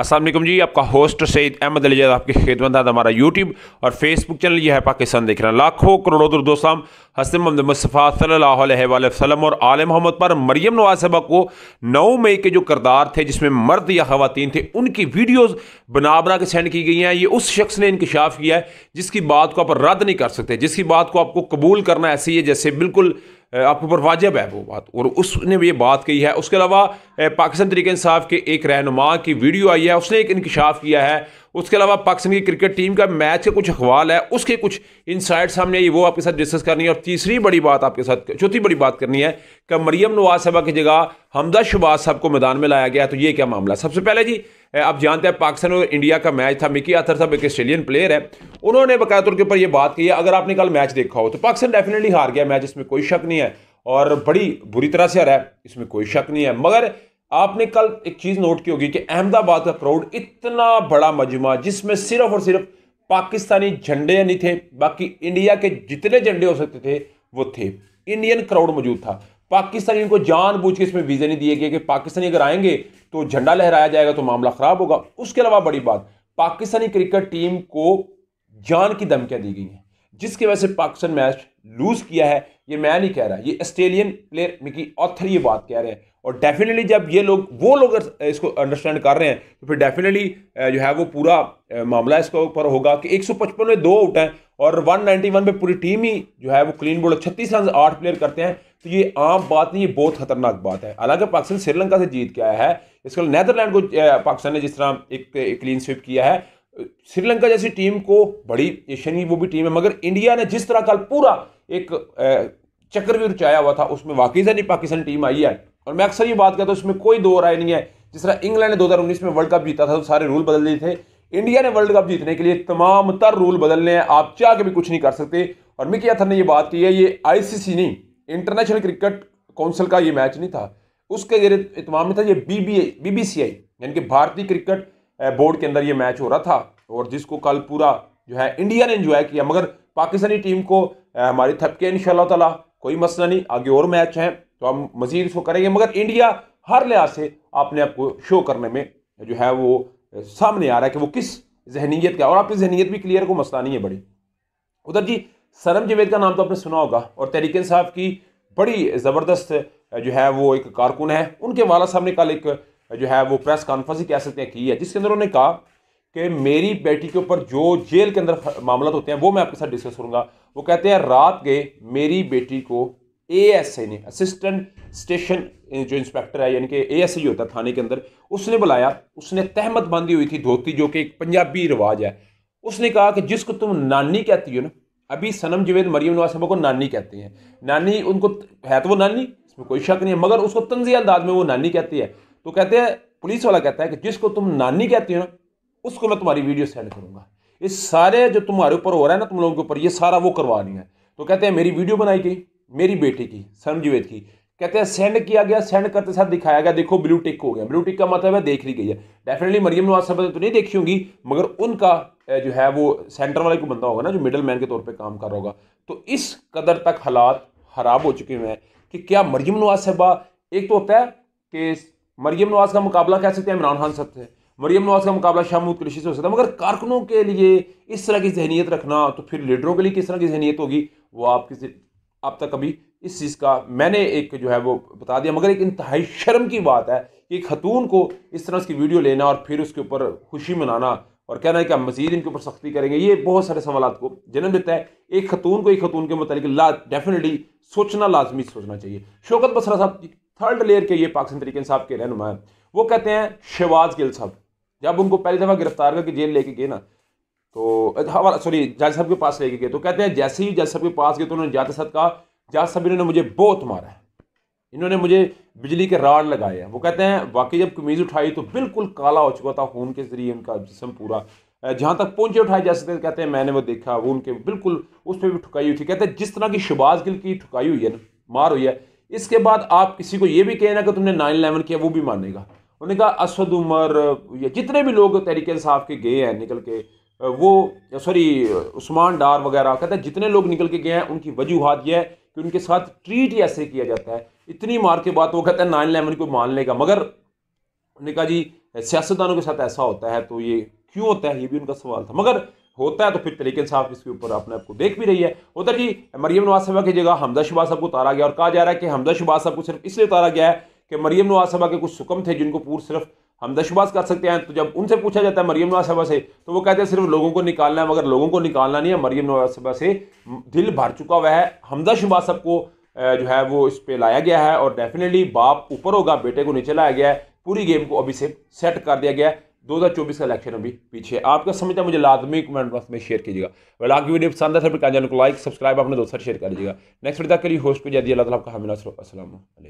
असलम जी आपका होस्ट सईद अहमद अलीजाद आपकी खिदमत है हमारा यूट्यूब और फेसबुक चैनल यह है पाकिस्तान देख रहे हैं लाखों करोड़ों दुरुदोस्म हसन मोहम्मद मुस्तफ़ा सल्ह वसलम और आल मोहम्मद पर मरीम नवाज साहबा को नौ मई के जो करदार थे जिसमें मर्द या खातन थे उनकी वीडियोज़ बना बना के सेंड की गई हैं ये उस शख्स ने इंकशाफ किया है जिसकी बात को आप रद्द नहीं कर सकते जिसकी बात को आपको कबूल करना ऐसी है जैसे बिल्कुल आपके ऊपर वाजब है वो बात और उसने भी ये बात कही है उसके अलावा पाकिस्तान तरीके इंसाफ के एक रहनुमा की वीडियो आई है उसने एक इंकशाफ किया है उसके अलावा पाकिस्तान की क्रिकेट टीम का मैच के कुछ अखवाल है उसके कुछ साइड सामने ये वो आपके साथ डिस्कस करनी है और तीसरी बड़ी बात आपके साथ चौथी बड़ी बात करनी है कि मरियम नवाज साहबा की जगह हमदा शबाज साहब को मैदान में लाया गया तो ये क्या मामला है सबसे पहले जी आप जानते हैं पाकिस्तान और इंडिया का मैच था मिकी आथर साहब एक ऑस्ट्रेलियन प्लेयर है उन्होंने बकाया तौर के ऊपर ये बात की है अगर आपने कल मैच देखा हो तो पाकिस्तान डेफिनेटली हार गया मैच इसमें कोई शक नहीं है और बड़ी बुरी तरह से हरा है इसमें कोई शक नहीं है मगर आपने कल एक चीज़ नोट की होगी कि अहमदाबाद का क्राउड इतना बड़ा मजमा जिसमें सिर्फ और सिर्फ पाकिस्तानी झंडे नहीं थे बाकी इंडिया के जितने झंडे हो सकते थे वो थे इंडियन क्राउड मौजूद था पाकिस्तानी को जानबूझ के इसमें वीज़े नहीं दिए गए कि पाकिस्तानी अगर आएंगे तो झंडा लहराया जाएगा तो मामला ख़राब होगा उसके अलावा बड़ी बात पाकिस्तानी क्रिकेट टीम को जान की धमकियाँ दी गई हैं जिसकी वजह से पाकिस्तान मैच लूज़ किया है ये मैं नहीं कह रहा ये ऑस्ट्रेलियन प्लेयर मिकी ऑथर ये बात कह रहे हैं और डेफिनेटली जब ये लोग वो लोग इसको अंडरस्टैंड कर रहे हैं तो फिर डेफिनेटली जो है वो पूरा मामला इसके ऊपर होगा कि 155 में दो आउट हैं और 191 में पूरी टीम ही जो है वो क्लीन बोल्ड छत्तीस रन आठ प्लेयर करते हैं तो ये आम बात नहीं ये बहुत खतरनाक बात है हालांकि पाकिस्तान श्रीलंका से जीत के आया है इसके बाद नैदरलैंड को पाकिस्तान ने जिस तरह एक, एक क्लीन स्विप किया है श्रीलंका जैसी टीम को बड़ी एशियन की वो भी टीम है मगर इंडिया ने जिस तरह का पूरा एक चक्रव्यूह चाया हुआ था उसमें वाकई से नहीं पाकिस्तान टीम आई है और मैं अक्सर ये बात करता हूँ इसमें कोई दो राय नहीं है जिस तरह इंग्लैंड ने 2019 में वर्ल्ड कप जीता था तो सारे रूल बदल दिए थे इंडिया ने वर्ल्ड कप जीतने के लिए तमाम तर रूल बदलने हैं आप चाह के भी कुछ नहीं कर सकते और मिकी अथर ने ये बात की है ये आईसीसी नहीं इंटरनेशनल क्रिकेट काउंसिल का ये मैच नहीं था उसके जरिए इतमाम में था ये बी बी यानी कि भारतीय क्रिकेट बोर्ड के अंदर ये मैच हो रहा था और जिसको कल पूरा जो है इंडिया ने इन्जॉय किया मगर पाकिस्तानी टीम को हमारी थपके इन ताला कोई मसला नहीं आगे और मैच हैं तो हम मज़ीद इसको करेंगे मगर इंडिया हर लिहाज से अपने आप को शो करने में जो है वो सामने आ रहा है कि वो किस जहनीत का और आपकी जहनीत भी क्लियर को मसला नहीं है बड़ी उधर जी सरम जवेद का नाम तो आपने सुना होगा और तहरीक साहब की बड़ी ज़बरदस्त जो है वो एक कारकुन है उनके वाला साहब ने कल एक जो है वो प्रेस कॉन्फ्रेंस ही कह सकते हैं की है जिसके अंदर उन्होंने कहा कि मेरी बेटी के ऊपर जो जेल के अंदर मामला होते हैं वो मैं आपके साथ डिस्कस करूँगा वो कहते हैं रात गए मेरी बेटी को ए एस आई ने असिस्टेंट स्टेशन जो इंस्पेक्टर है यानी कि ए एस आई होता है थाने के अंदर उसने बुलाया उसने तहमत बांधी हुई थी धोती जो कि एक पंजाबी रिवाज है उसने कहा कि जिसको तुम नानी कहती हो ना अभी सनम जवेद मरियम नवाज साहब को नानी कहते हैं नानी उनको है तो वो नानी इसमें कोई शक नहीं है मगर उसको तंजिया अंदाज में वो नानी कहती है तो कहते हैं पुलिस वाला कहता है कि जिसको तुम नानी कहती हो ना उसको मैं तुम्हारी वीडियो सेंड करूंगा ये सारे जो तुम्हारे ऊपर हो रहा है ना तुम लोगों के ऊपर ये सारा वो करवा रही है तो कहते हैं मेरी वीडियो बनाई गई मेरी बेटी की समझीवेद की कहते हैं सेंड किया गया सेंड करते साथ दिखाया गया देखो ब्लू टिक हो गया ब्लू टिक का मतलब है देख ली गई है डेफिनेटली मरियम नवाज साहब तो नहीं देखी होंगी मगर उनका जो है वो सेंटर वाला कोई बंदा होगा ना जो मिडल मैन के तौर पर काम कर रहा होगा तो इस कदर तक हालात खराब हो चुके हुए हैं कि क्या मरियम नवाज साहबा एक तो होता है कि मरियम नवाज़ का मुकाबला कह सकते हैं इमरान खान साहब से मरियम नवाज़ का मुकाबला शाहमूद कृषि से हो सकता है मगर कारकुनों के लिए इस तरह की जहनीत रखना तो फिर लीडरों के लिए किस तरह की जहनीत होगी वो आप किसी आप तक कभी इस चीज़ का मैंने एक जो है वो बता दिया मगर एक इंतहाई शर्म की बात है कि खतून को इस तरह उसकी वीडियो लेना और फिर उसके ऊपर खुशी मनाना और कहना है कि हम मजीद इनके ऊपर सख्ती करेंगे ये बहुत सारे सवाल को जन्म देता है एक खतून को एक खतून के मतलब ला डेफिनेटली सोचना लाजमी सोचना चाहिए शौकत बसरा साहब जी थर्ड लेयर के ये पाकिस्तान तरीके साहब के रहनुमा है वो कहते हैं शहबाज गिल साहब जब उनको पहली दफ़ा गिरफ्तार करके जेल लेके गए ना तो सॉरी जाज साहब के पास लेके गए तो कहते हैं जैसे ही जज साहब के पास गए तो उन्होंने जाते साहब कहा जाज साहब इन्होंने मुझे बहुत मारा है इन्होंने मुझे बिजली के राड लगाए हैं वो कहते हैं वाकई जब कमीज़ उठाई तो बिल्कुल काला हो चुका था खून के ज़रिए उनका जिसम पूरा जहाँ तक पहुँचे उठाए जा सकते कहते हैं मैंने वो देखा वो उनके बिल्कुल उस पर भी ठुकाई हुई थी कहते हैं जिस तरह की शबाज गिल की ठुकाई हुई है ना मार हुई है इसके बाद आप किसी को ये भी कहना कि तुमने नाइन इलेवन किया वो भी मानेगा उन्होंने कहा असद उमर या जितने भी लोग तरीके इंसाफ के गए हैं निकल के वो सॉरी उस्मान डार वगैरह कहते हैं जितने लोग निकल के गए हैं उनकी वजूहत यह है कि उनके साथ ट्रीट ऐसे किया जाता है इतनी मार के बाद वो कहते हैं नाइन इलेवन को मान लेगा मगर उन्होंने कहा जी सियासतदानों के साथ ऐसा होता है तो ये क्यों होता है ये भी उनका सवाल था मगर होता है तो फिर तरीके साहब इसके ऊपर अपने आपको देख भी रही है उधर जी मरियम नवाज सभा की जगह हमदा शुबा साहब को उतारा गया और कहा जा रहा है कि हमदा शबाज साहब को सिर्फ इसलिए उतारा गया है कि मरियम नवाज सभा के कुछ सुकम थे जिनको पूर्व सिर्फ हमदा शुबाज कर सकते हैं तो जब उनसे पूछा जाता है मरियम नवाज सभा से तो वो कहते हैं सिर्फ लोगों को निकालना है मगर लोगों को निकालना नहीं है मरियम नवाज सभा से दिल भर चुका हुआ है हमदा शुबा साहब को जो है वो इस पर लाया गया है और डेफिनेटली बाप ऊपर होगा बेटे को नीचे लाया गया है पूरी गेम को अभी से सेट कर दिया गया है 2024 का इलेक्शन अभी पीछे आपका समझता मुझे लाजमी कमेंट बॉक्स में शेयर कीजिएगा और आपकी वीडियो पसंद है सर तो चैनल को लाइक सब्सक्राइब अपने दोस्तों शेयर कर दीजिएगा नेक्स्ट वीडियो तक के लिए होस्ट पर जाइए अल्लाह तला आपका हमीना